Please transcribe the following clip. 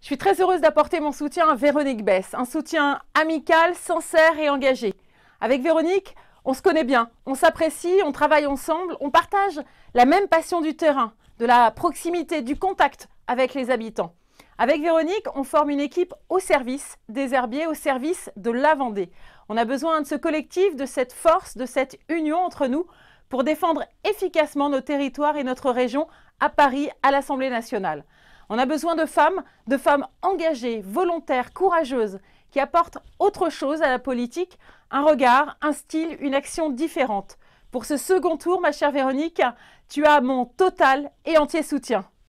Je suis très heureuse d'apporter mon soutien à Véronique Bess, un soutien amical, sincère et engagé. Avec Véronique, on se connaît bien, on s'apprécie, on travaille ensemble, on partage la même passion du terrain, de la proximité, du contact avec les habitants. Avec Véronique, on forme une équipe au service des herbiers, au service de la Vendée. On a besoin de ce collectif, de cette force, de cette union entre nous pour défendre efficacement nos territoires et notre région à Paris, à l'Assemblée nationale. On a besoin de femmes, de femmes engagées, volontaires, courageuses, qui apportent autre chose à la politique, un regard, un style, une action différente. Pour ce second tour, ma chère Véronique, tu as mon total et entier soutien.